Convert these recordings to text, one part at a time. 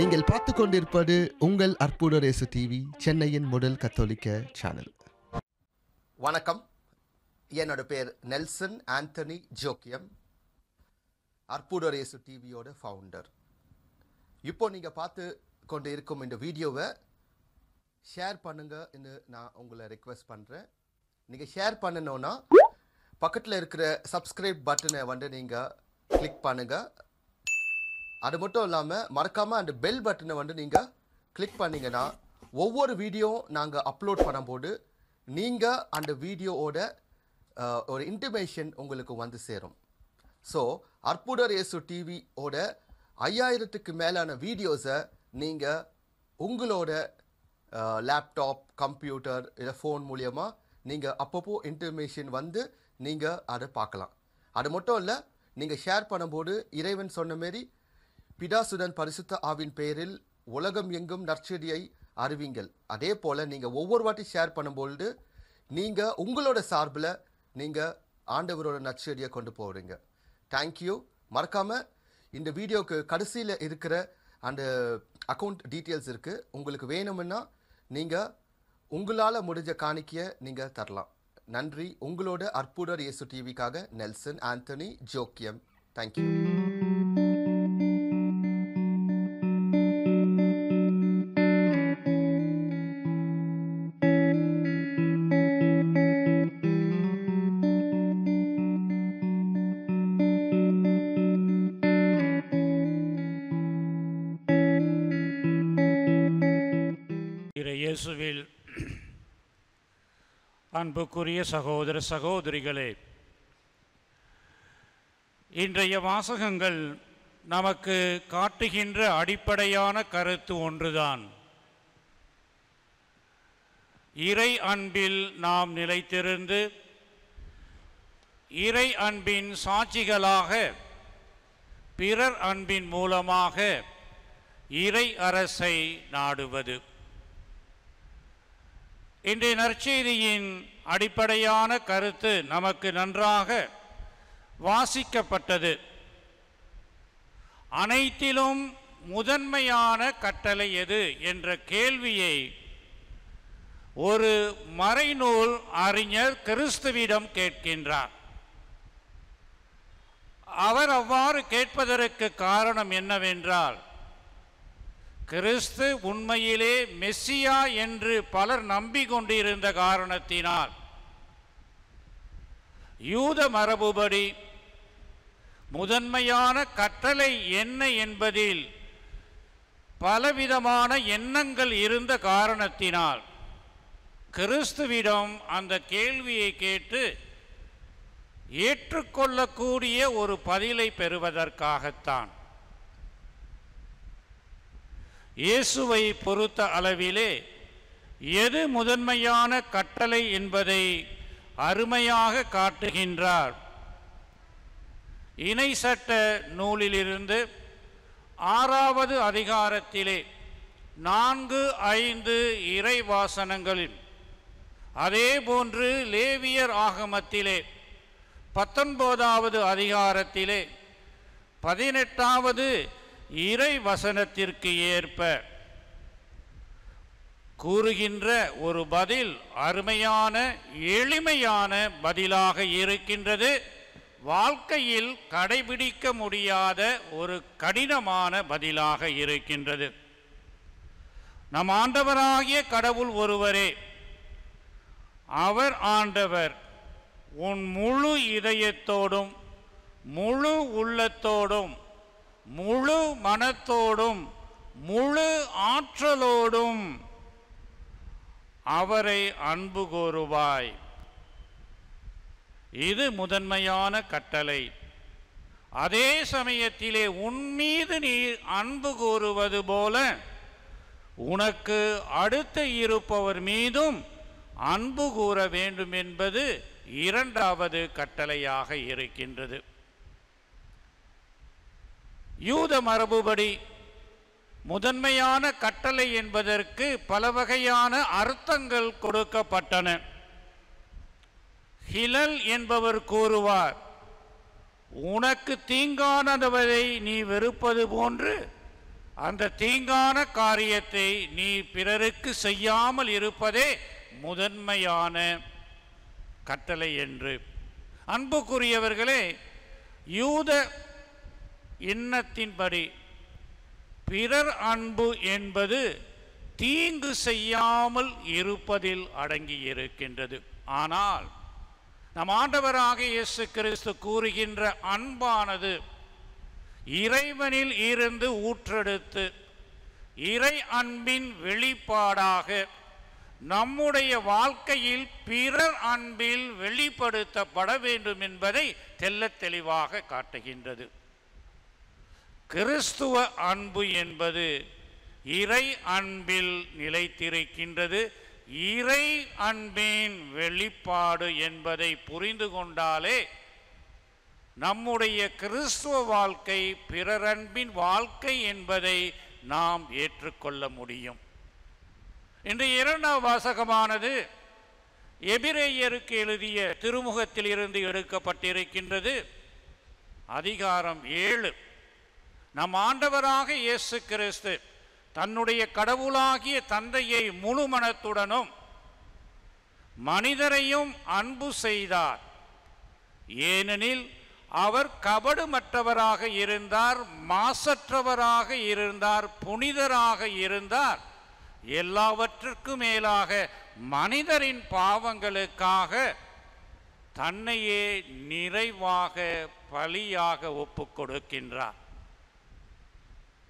நீங்கள் பார்த்து கொண்டிருப்பது உங்கள் அற்புத ரேசு டிவி சென்னையின் முதல் கத்தோலிக்க சேனல் வணக்கம் என்னோட பேர் நெல்சன் ஆந்தனி ஜோக்கியம் அற்புத ரேசு டிவியோட ஃபவுண்டர் இப்போ நீங்கள் பார்த்து கொண்டு இருக்கும் இந்த வீடியோவை ஷேர் பண்ணுங்க நான் உங்களை ரிக்வஸ்ட் பண்ணுறேன் நீங்கள் ஷேர் பண்ணணுன்னா பக்கத்தில் இருக்கிற சப்ஸ்கிரைப் பட்டனை வந்து நீங்கள் கிளிக் பண்ணுங்கள் அது மட்டும் இல்லாமல் மறக்காமல் அந்த பெல் பட்டனை வந்து நீங்கள் கிளிக் பண்ணிங்கன்னா ஒவ்வொரு வீடியோ நாங்கள் அப்லோட் பண்ணும்போது நீங்கள் அந்த வீடியோவோட ஒரு இன்டிமேஷன் உங்களுக்கு வந்து சேரும் ஸோ அற்புதர் இயேசு டிவியோட ஐயாயிரத்துக்கு மேலான வீடியோஸை நீங்கள் உங்களோட லேப்டாப் கம்ப்யூட்டர் இல்லை ஃபோன் மூலியமாக நீங்கள் அப்பப்போ இன்டர்மேஷன் வந்து நீங்கள் அதை பார்க்கலாம் அது மட்டும் இல்லை நீங்கள் ஷேர் பண்ணும்போது இறைவன் சொன்ன மாரி பிடாசுடன் பரிசுத்த ஆவின் பெயரில் உலகம் எங்கும் நற்செடியை அறிவிங்கள் அதே போல் நீங்கள் ஒவ்வொரு வாட்டி ஷேர் பண்ணும்பொழுது நீங்கள் உங்களோட சார்பில் நீங்கள் ஆண்டவரோட நற்செடியை கொண்டு போகிறீங்க தேங்க்யூ மறக்காமல் இந்த வீடியோவுக்கு கடைசியில் இருக்கிற அந்த அக்கௌண்ட் டீட்டெயில்ஸ் இருக்குது உங்களுக்கு வேணும்னா நீங்கள் உங்களால் முடிஞ்ச காணிக்கையை நீங்கள் தரலாம் நன்றி உங்களோட அற்புதர் இயேசு டிவிக்காக நெல்சன் ஆந்தனி ஜோக்கியம் தேங்க்யூ இயேசுவில் அன்புக்குரிய சகோதர சகோதரிகளே இன்றைய வாசகங்கள் நமக்கு காட்டுகின்ற அடிப்படையான கருத்து ஒன்றுதான் இறை அன்பில் நாம் நிலைத்திருந்து இறை அன்பின் சாட்சிகளாக பிறர் அன்பின் மூலமாக இறை அரசை நாடுவது இன்றைய நற்செய்தியின் அடிப்படையான கருத்து நமக்கு நன்றாக வாசிக்கப்பட்டது அனைத்திலும் முதன்மையான கட்டளை எது என்ற கேள்வியை ஒரு மறைநூல் அறிஞர் கிறிஸ்துவிடம் கேட்கின்றார் அவர் அவ்வாறு கேட்பதற்கு காரணம் என்னவென்றால் கிறிஸ்து உண்மையிலே மெஸ்ஸியா என்று பலர் நம்பிக்கொண்டிருந்த காரணத்தினால் யூத மரபுபடி முதன்மையான கட்டளை என்ன என்பதில் பலவிதமான எண்ணங்கள் இருந்த காரணத்தினால் கிறிஸ்துவிடம் அந்த கேள்வியை கேட்டு ஏற்றுக்கொள்ளக்கூடிய ஒரு பதிலை பெறுவதற்காகத்தான் இயேசுவை பொறுத்த அளவிலே எது முதன்மையான கட்டளை என்பதை அருமையாக காட்டுகின்றார் இணை சட்ட நூலிலிருந்து ஆறாவது அதிகாரத்திலே நான்கு ஐந்து இறை வாசனங்களில் அதேபோன்று லேவியர் ஆகமத்திலே பத்தொன்பதாவது அதிகாரத்திலே பதினெட்டாவது இறை வசனத்திற்கு ஏற்ப கூறுகின்ற ஒரு பதில் அருமையான எளிமையான பதிலாக இருக்கின்றது வாழ்க்கையில் கடைபிடிக்க முடியாத ஒரு கடினமான பதிலாக இருக்கின்றது நம் ஆண்டவராகிய கடவுள் ஒருவரே அவர் ஆண்டவர் உன் முழு இதயத்தோடும் முழு உள்ளத்தோடும் முழு மனத்தோடும் முழு ஆற்றலோடும் அவரை அன்பு கோருவாய் இது முதன்மையான கட்டளை அதே சமயத்திலே உன்மீது நீ அன்பு கூறுவது போல உனக்கு அடுத்து இருப்பவர் மீதும் அன்பு கூற வேண்டும் என்பது இரண்டாவது கட்டளையாக இருக்கின்றது யூத மரபுபடி முதன்மையான கட்டளை என்பதற்கு பல வகையான அர்த்தங்கள் கொடுக்கப்பட்டன ஹிலல் என்பவர் கூறுவார் உனக்கு தீங்கானதவரை நீ வெறுப்பது போன்று அந்த தீங்கான காரியத்தை நீ பிறருக்கு செய்யாமல் இருப்பதே முதன்மையான கட்டளை என்று அன்புக்குரியவர்களே யூத இன்னத்தின்படி பிறர் அன்பு என்பது தீங்கு செய்யாமல் இருப்பதில் அடங்கி இருக்கின்றது ஆனால் நம் ஆண்டவராக இயேசு கிறிஸ்து கூறுகின்ற அன்பானது இறைவனில் இருந்து ஊற்றெடுத்து இறை அன்பின் வெளிப்பாடாக நம்முடைய வாழ்க்கையில் பிறர் அன்பில் வெளிப்படுத்தப்பட வேண்டும் என்பதை தெல்ல தெளிவாக காட்டுகின்றது கிறிஸ்துவ அன்பு என்பது இறை அன்பில் நிலைத்திருக்கின்றது இறை அன்பின் வெளிப்பாடு என்பதை புரிந்து கொண்டாலே நம்முடைய கிறிஸ்துவ வாழ்க்கை பிறரன்பின் வாழ்க்கை என்பதை நாம் ஏற்றுக்கொள்ள முடியும் இன்று இரண்டாம் வாசகமானது எபிரேயருக்கு எழுதிய திருமுகத்தில் இருந்து எடுக்கப்பட்டிருக்கின்றது அதிகாரம் ஏழு நம் ஆண்டவராக இயேசு கிறிஸ்து தன்னுடைய கடவுளாகிய தந்தையை முழு மனத்துடனும் மனிதரையும் அன்பு செய்தார் ஏனெனில் அவர் கபடுமற்றவராக இருந்தார் மாசற்றவராக இருந்தார் புனிதராக இருந்தார் எல்லாவற்றிற்கும் மேலாக மனிதரின் பாவங்களுக்காக தன்னையே நிறைவாக பலியாக ஒப்புக்கொடுக்கின்றார் கொடுக்கின்றார்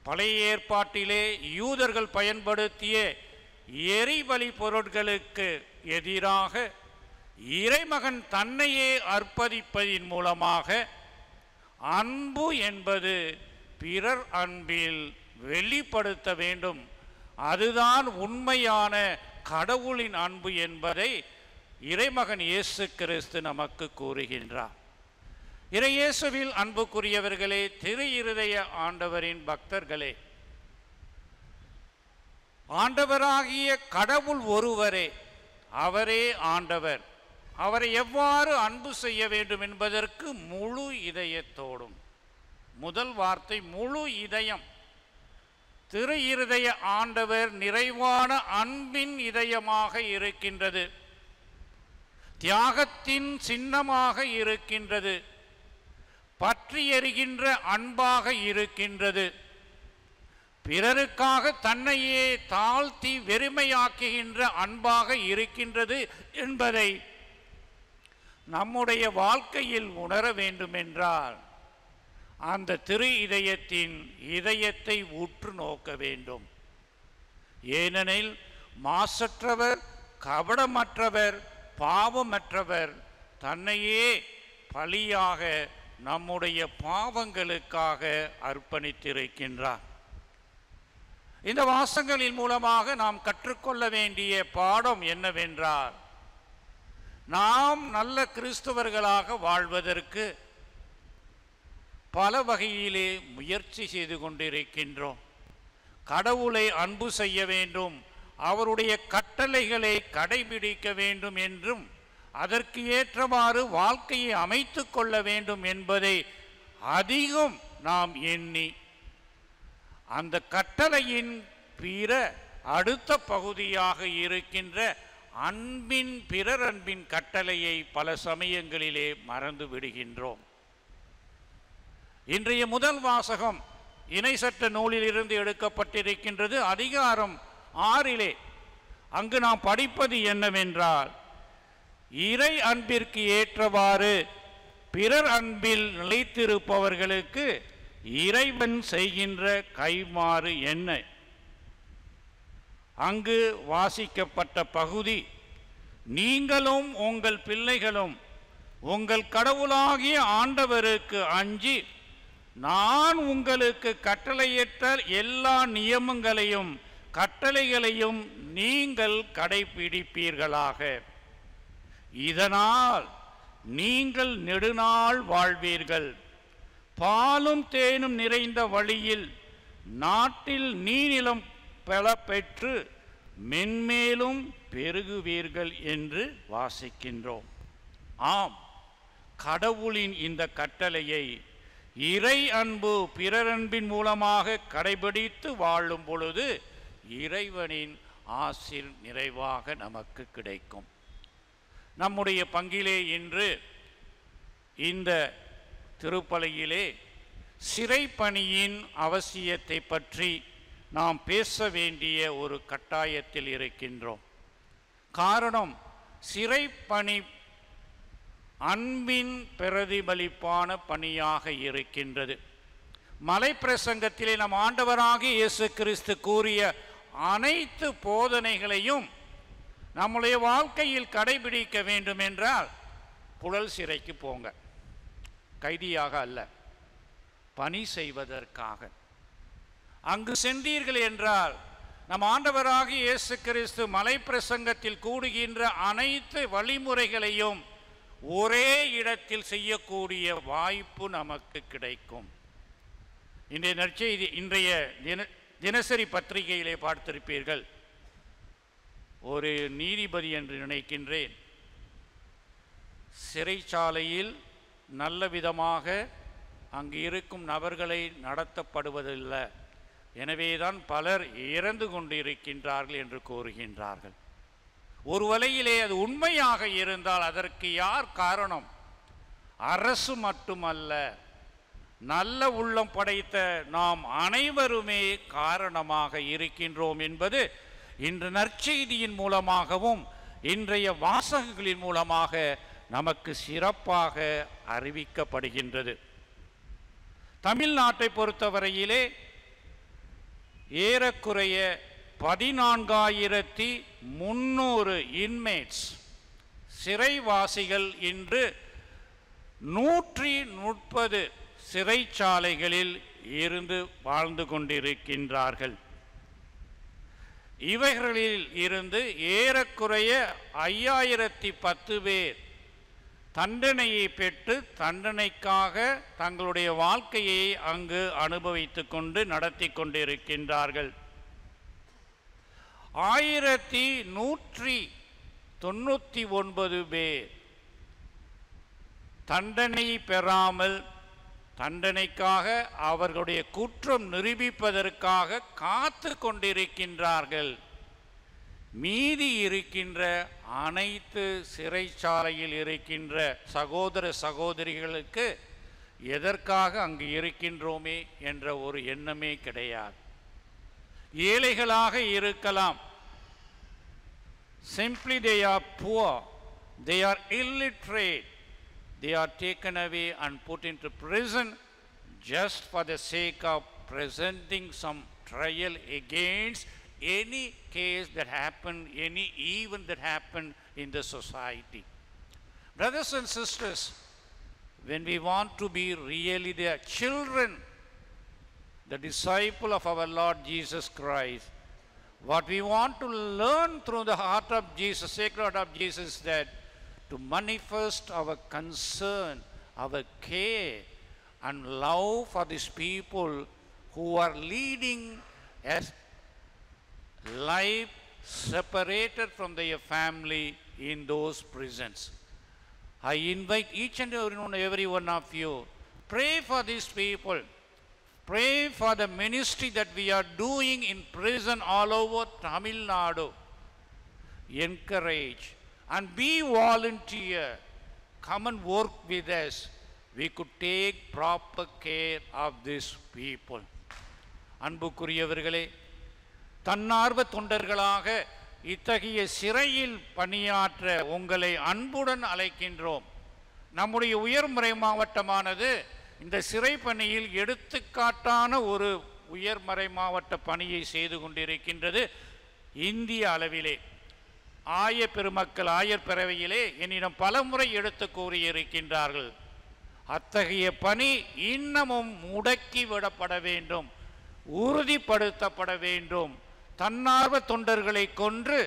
பழைய ஏற்பாட்டிலே யூதர்கள் பயன்படுத்திய எரிபலி பொருட்களுக்கு எதிராக இறைமகன் தன்னையே அர்ப்பதிப்பதின் மூலமாக அன்பு என்பது பிறர் அன்பில் வெளிப்படுத்த வேண்டும் அதுதான் உண்மையான கடவுளின் அன்பு என்பதை இறைமகன் இயேசு கிறிஸ்து நமக்கு கூறுகின்றார் இறையேசுவில் அன்புக்குரியவர்களே திரு இருதய ஆண்டவரின் பக்தர்களே ஆண்டவராகிய கடவுள் ஒருவரே அவரே ஆண்டவர் அவரை எவ்வாறு அன்பு செய்ய வேண்டும் என்பதற்கு முழு இதயத்தோடும் முதல் வார்த்தை முழு இதயம் திரு இருதய ஆண்டவர் நிறைவான அன்பின் இதயமாக இருக்கின்றது தியாகத்தின் சின்னமாக இருக்கின்றது பற்றி எறிகின்ற அன்பாக இருக்கின்றது பிறருக்காக தன்னையே தாழ்த்தி வெறுமையாக்குகின்ற அன்பாக இருக்கின்றது என்பதை நம்முடைய வாழ்க்கையில் உணர வேண்டுமென்றால் அந்த திரு இதயத்தின் இதயத்தை உற்று நோக்க வேண்டும் ஏனெனில் மாசற்றவர் கபடமற்றவர் பாவமற்றவர் தன்னையே பழியாக நம்முடைய பாவங்களுக்காக அர்ப்பணித்திருக்கின்றார் இந்த வாசங்களின் மூலமாக நாம் கற்றுக்கொள்ள வேண்டிய பாடம் என்னவென்றால் நாம் நல்ல கிறிஸ்தவர்களாக வாழ்வதற்கு பல வகையிலே முயற்சி செய்து கொண்டிருக்கின்றோம் கடவுளை அன்பு செய்ய வேண்டும் அவருடைய கட்டளைகளை கடைபிடிக்க வேண்டும் என்றும் அதற்கு ஏற்றவாறு வாழ்க்கையை அமைத்து கொள்ள வேண்டும் என்பதை அதிகம் நாம் எண்ணி அந்த கட்டளையின் பிற அடுத்த பகுதியாக இருக்கின்ற அன்பின் பிறர் அன்பின் கட்டளையை பல சமயங்களிலே மறந்து விடுகின்றோம் இன்றைய முதல் வாசகம் இணைசட்ட நூலிலிருந்து எடுக்கப்பட்டிருக்கின்றது அதிகாரம் ஆறிலே அங்கு நாம் படிப்பது என்னவென்றால் இறை அன்பிற்கு ஏற்றவாறு பிறர் அன்பில் நிலைத்திருப்பவர்களுக்கு இறைவன் செய்கின்ற கைமாறு என்ன அங்கு வாசிக்கப்பட்ட பகுதி நீங்களும் உங்கள் பிள்ளைகளும் உங்கள் கடவுளாகிய ஆண்டவருக்கு அஞ்சி நான் உங்களுக்கு கட்டளையிட்ட எல்லா நியமங்களையும் கட்டளைகளையும் நீங்கள் கடைபிடிப்பீர்களாக இதனால் நீங்கள் நெடுநாள் வாழ்வீர்கள் பாலும் தேனும் நிறைந்த வழியில் நாட்டில் நீநிலம் பெற பெற்று மென்மேலும் பெருகுவீர்கள் என்று வாசிக்கின்றோம் ஆம் கடவுளின் இந்த கட்டளையை இறை அன்பு பிறரன்பின் மூலமாக கடைபிடித்து வாழும் பொழுது இறைவனின் ஆசிர் நிறைவாக நமக்கு கிடைக்கும் நம்முடைய பங்கிலே இன்று இந்த திருப்பலையிலே சிறைப்பணியின் அவசியத்தை பற்றி நாம் பேச வேண்டிய ஒரு கட்டாயத்தில் இருக்கின்றோம் காரணம் சிறைப்பணி அன்பின் பிரதிபலிப்பான பணியாக இருக்கின்றது மலை பிரசங்கத்திலே நம் ஆண்டவராக இயேசு கிறிஸ்து கூறிய அனைத்து போதனைகளையும் நம்முடைய வாழ்க்கையில் கடைபிடிக்க வேண்டும் என்றால் புழல் சிறைக்கு போங்க கைதியாக அல்ல பணி செய்வதற்காக அங்கு சென்றீர்கள் என்றால் நம் ஆண்டவராக இயேசு கிறிஸ்து மலை பிரசங்கத்தில் கூடுகின்ற அனைத்து வழிமுறைகளையும் ஒரே இடத்தில் செய்யக்கூடிய வாய்ப்பு நமக்கு கிடைக்கும் இன்றைய நற்செய்தி இன்றைய தின தினசரி பத்திரிகையிலே பார்த்திருப்பீர்கள் ஒரு நீதிபதி என்று நினைக்கின்றேன் சிறைச்சாலையில் நல்ல விதமாக அங்கு இருக்கும் நபர்களை நடத்தப்படுவதில்லை எனவேதான் பலர் இறந்து கொண்டிருக்கின்றார்கள் என்று கூறுகின்றார்கள் ஒரு வலையிலே அது உண்மையாக இருந்தால் அதற்கு யார் காரணம் அரசு மட்டுமல்ல நல்ல உள்ளம் படைத்த நாம் அனைவருமே காரணமாக இருக்கின்றோம் என்பது இன்று நற்செய்தியின் மூலமாகவும் இன்றைய வாசகங்களின் மூலமாக நமக்கு சிறப்பாக அறிவிக்கப்படுகின்றது தமிழ்நாட்டை பொறுத்தவரையிலே ஏறக்குறைய பதினான்காயிரத்தி முன்னூறு இன்மேட்ஸ் சிறைவாசிகள் இன்று நூற்றி முப்பது சிறைச்சாலைகளில் இருந்து வாழ்ந்து கொண்டிருக்கின்றார்கள் இவைகளில் இருந்து ஏறக்குறைய ஐயாயிரத்தி பத்து பேர் தண்டனையை பெற்று தண்டனைக்காக தங்களுடைய வாழ்க்கையை அங்கு அனுபவித்து கொண்டு நடத்தி கொண்டிருக்கின்றார்கள் ஆயிரத்தி நூற்றி தொண்ணூற்றி ஒன்பது பேர் தண்டனை பெறாமல் தண்டனைக்காக அவர்களுடைய குற்றம் நிரூபிப்பதற்காக காத்து கொண்டிருக்கின்றார்கள் மீதி இருக்கின்ற அனைத்து சிறைச்சாலையில் இருக்கின்ற சகோதர சகோதரிகளுக்கு எதற்காக அங்கு இருக்கின்றோமே என்ற ஒரு எண்ணமே கிடையாது ஏழைகளாக இருக்கலாம் simply they are poor they are illiterate they are taken away and put into prison just for the sake of presenting some trial against any case that happened, any event that happened in the society. Brothers and sisters, when we want to be really their children, the disciple of our Lord Jesus Christ, what we want to learn through the heart of Jesus, sacred heart of Jesus, that to manifest our concern, our care and love for these people who are leading a life separated from their family in those prisons. I invite each and every one of you, pray for these people. Pray for the ministry that we are doing in prison all over Tamil Nadu. Encourage, and be volunteer. Come and work with us. We could take proper care of these people. அன்புக்குரியவர்களே தன்னார்வ தொண்டர்களாக இத்தகைய சிறையில் பணியாற்ற உங்களை அன்புடன் அழைக்கின்றோம் நம்முடைய உயர்முறை மாவட்டமானது இந்த சிறை பணியில் எடுத்துக்காட்டான ஒரு உயர்மறை மாவட்ட பணியை செய்து கொண்டிருக்கின்றது இந்திய அளவிலே ஆய பெருமக்கள் ஆயர் பிறவையிலே என்னிடம் பலமுறை எடுத்து கூறியிருக்கின்றார்கள் அத்தகைய பணி இன்னமும் முடக்கிவிடப்பட வேண்டும் உறுதிப்படுத்தப்பட வேண்டும் தன்னார்வ தொண்டர்களை கொன்று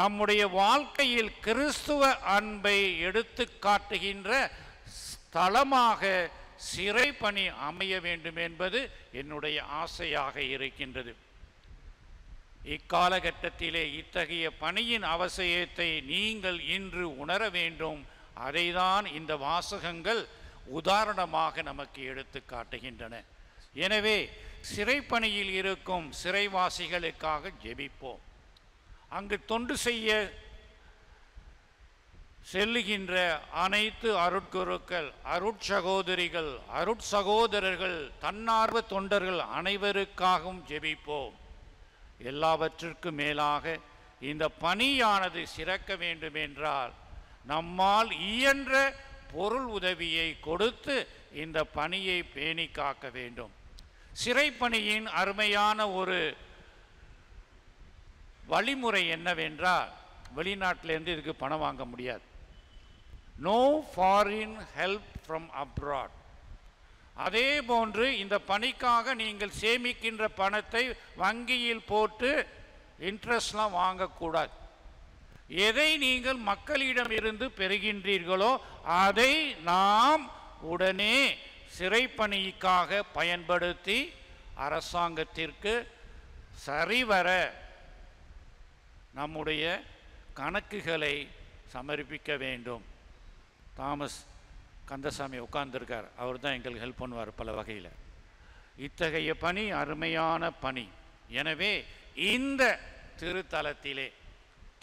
நம்முடைய வாழ்க்கையில் கிறிஸ்துவ அன்பை எடுத்து காட்டுகின்ற ஸ்தலமாக சிறை பணி அமைய வேண்டும் என்பது என்னுடைய ஆசையாக இருக்கின்றது இக்காலகட்டத்திலே இத்தகைய பணியின் அவசியத்தை நீங்கள் இன்று உணர வேண்டும் அதைதான் இந்த வாசகங்கள் உதாரணமாக நமக்கு எடுத்து காட்டுகின்றன எனவே சிறைப்பணியில் இருக்கும் சிறைவாசிகளுக்காக ஜெபிப்போம் அங்கு தொண்டு செய்ய செல்லுகின்ற அனைத்து அருட்குருக்கள் அருட்சகோதரிகள் அருட்சகோதரர்கள் தன்னார்வ தொண்டர்கள் அனைவருக்காகவும் ஜெபிப்போம் எல்லாவற்றிற்கும் மேலாக இந்த பணியானது சிறக்க வேண்டுமென்றால் நம்மால் இயன்ற பொருள் உதவியை கொடுத்து இந்த பணியை பேணி காக்க வேண்டும் சிறைப்பணியின் அருமையான ஒரு வழிமுறை என்னவென்றால் வெளிநாட்டிலேருந்து இதுக்கு பணம் வாங்க முடியாது no foreign help from abroad அதே போன்று இந்த பணிக்காக நீங்கள் சேமிக்கின்ற பணத்தை வங்கியில் போட்டு இன்ட்ரெஸ்ட்லாம் வாங்கக்கூடாது எதை நீங்கள் மக்களிடம் இருந்து பெறுகின்றீர்களோ அதை நாம் உடனே சிறைப்பணிக்காக பயன்படுத்தி அரசாங்கத்திற்கு சரிவர நம்முடைய கணக்குகளை சமர்ப்பிக்க வேண்டும் தாமஸ் கந்தசாமி உட்கார்ந்துருக்கார் அவர் தான் எங்களுக்கு ஹெல்ப் பண்ணுவார் பல வகையில் இத்தகைய பணி அருமையான பணி எனவே இந்த திருத்தலத்திலே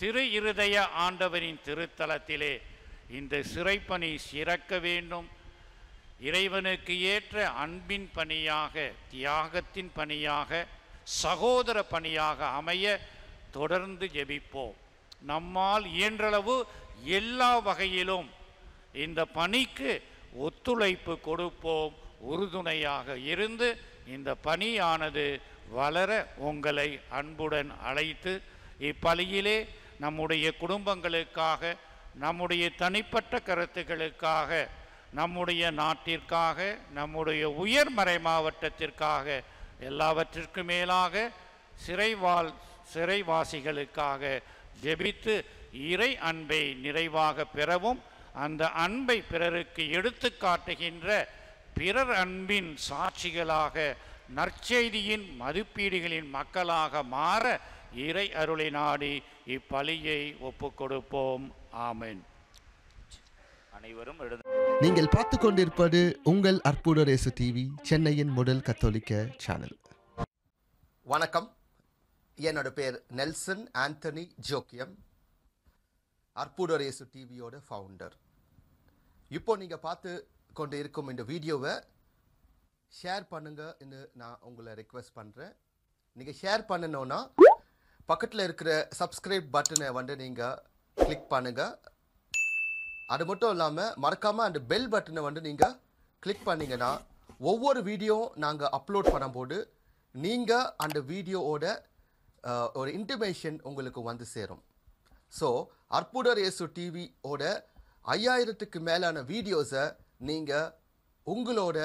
திரு இருதய ஆண்டவரின் திருத்தலத்திலே இந்த சிறைப்பணி சிறக்க வேண்டும் இறைவனுக்கு ஏற்ற அன்பின் பணியாக தியாகத்தின் பணியாக சகோதர பணியாக அமைய தொடர்ந்து ஜெபிப்போம் நம்மால் இயன்றளவு எல்லா வகையிலும் இந்த பணிக்கு ஒத்துழைப்பு கொடுப்போம் உறுதுணையாக இருந்து இந்த பணியானது வளர உங்களை அன்புடன் அழைத்து இப்பலியிலே நம்முடைய குடும்பங்களுக்காக நம்முடைய தனிப்பட்ட கருத்துக்களுக்காக நம்முடைய நாட்டிற்காக நம்முடைய உயர் மறை மாவட்டத்திற்காக எல்லாவற்றிற்கு மேலாக சிறைவாழ் சிறைவாசிகளுக்காக ஜெபித்து இறை அன்பை நிறைவாக பெறவும் அந்த அன்பை பிறருக்கு எடுத்து காட்டுகின்ற பிறர் அன்பின் சாட்சிகளாக நற்செய்தியின் மதிப்பீடுகளின் மக்களாக மாற இறை அருளை நாடி இப்பலியை ஒப்புக்கொடுப்போம் கொடுப்போம் ஆமென் அனைவரும் நீங்கள் பார்த்து கொண்டிருப்பது உங்கள் அற்புதரேசு டிவி சென்னையின் முதல் கத்தோலிக்க சேனல் வணக்கம் என்னோட பேர் நெல்சன் ஆந்தனி ஜோக்கியம் அற்புதர் டிவியோட ஃபவுண்டர் இப்போ நீங்கள் பார்த்து கொண்டு இருக்கும் இந்த வீடியோவை ஷேர் பண்ணுங்கன்னு நான் உங்களை ரெக்வெஸ்ட் பண்ணுறேன் நீங்கள் ஷேர் பண்ணணுன்னா பக்கத்தில் இருக்கிற சப்ஸ்கிரைப் பட்டனை வந்து நீங்கள் கிளிக் பண்ணுங்கள் அது மட்டும் இல்லாமல் மறக்காமல் அந்த பெல் பட்டனை வந்து நீங்கள் கிளிக் பண்ணிங்கன்னா ஒவ்வொரு வீடியோவும் நாங்கள் அப்லோட் பண்ணும்போது நீங்கள் அந்த வீடியோவோட ஒரு இன்டிமேஷன் உங்களுக்கு வந்து சேரும் ஸோ அற்புடர் இயேசு டிவியோட ஐயாயிரத்துக்கு மேலான வீடியோஸை நீங்கள் உங்களோட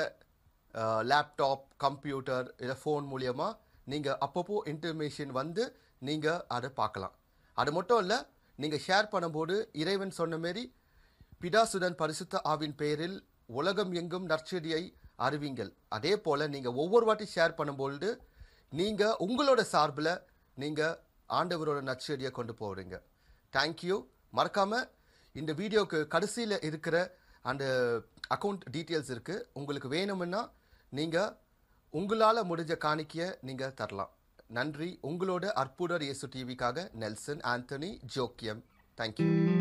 லேப்டாப் கம்ப்யூட்டர் இல்லை ஃபோன் மூலயமா நீங்கள் அப்பப்போ இன்ஃபர்மேஷன் வந்து நீங்கள் அதை பார்க்கலாம் அது மட்டும் இல்லை நீங்கள் ஷேர் பண்ணும்போது இறைவன் சொன்ன மாரி பிடாசுடன் பரிசுத்த ஆவின் பெயரில் உலகம் எங்கும் நற்செடியை அறிவிங்கள் அதே போல் நீங்கள் ஒவ்வொரு வாட்டி ஷேர் பண்ணும்பொழுது நீங்கள் உங்களோட சார்பில் நீங்கள் ஆண்டவரோட நற்செடியை கொண்டு போகிறீங்க தேங்க்யூ மறக்காமல் இந்த வீடியோக்கு கடைசியில் இருக்கிற அந்த அக்கௌண்ட் டீட்டெயில்ஸ் இருக்குது உங்களுக்கு வேணும்னா நீங்கள் உங்களால் முடிஞ்ச காணிக்கையை நீங்கள் தரலாம் நன்றி உங்களோட அற்புதர் இயேசு டிவிக்காக நெல்சன் ஆந்தனி ஜோக்கியம் தேங்க்யூ